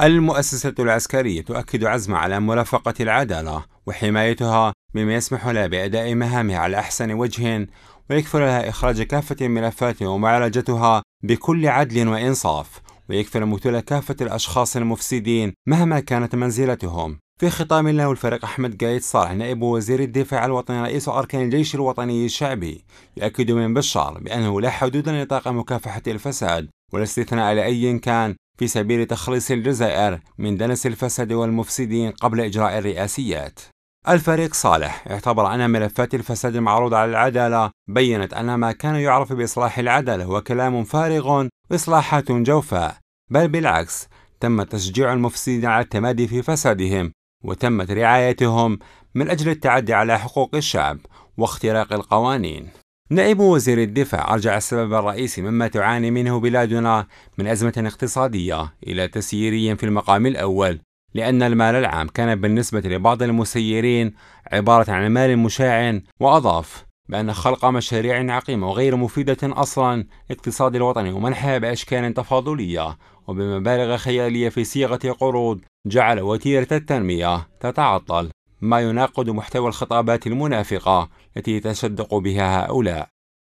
المؤسسة العسكرية تؤكد عزمها على مرافقة العدالة وحمايتها مما يسمح لها بأداء مهامها على أحسن وجه ويكفل لها إخراج كافة الملفات ومعالجتها بكل عدل وإنصاف ويكفل مثل كافة الأشخاص المفسدين مهما كانت منزلتهم في خطاب له الفريق أحمد قايد صالح نائب وزير الدفاع الوطني رئيس أركان الجيش الوطني الشعبي يؤكد من بشار بأنه لا حدود لنطاق مكافحة الفساد ولا استثناء لأي كان في سبيل تخليص الجزائر من دنس الفساد والمفسدين قبل إجراء الرئاسيات. الفريق صالح اعتبر أن ملفات الفساد المعروضة على العدالة بيّنت أن ما كان يعرف بإصلاح العدالة هو كلام فارغ وإصلاحات جوفاء، بل بالعكس تم تشجيع المفسدين على التمادي في فسادهم وتمت رعايتهم من أجل التعدي على حقوق الشعب واختراق القوانين نائب وزير الدفاع أرجع السبب الرئيسي مما تعاني منه بلادنا من أزمة اقتصادية إلى تسييري في المقام الأول لأن المال العام كان بالنسبة لبعض المسيرين عبارة عن مال مشاع وأضاف بأن خلق مشاريع عقيمة وغير مفيدة أصلا اقتصاد الوطني ومنحها بأشكال تفاضلية وبمبالغ خيالية في صيغة قروض جعل وتيرة التنمية تتعطل ما يناقض محتوى الخطابات المنافقة التي يتصدق بها هؤلاء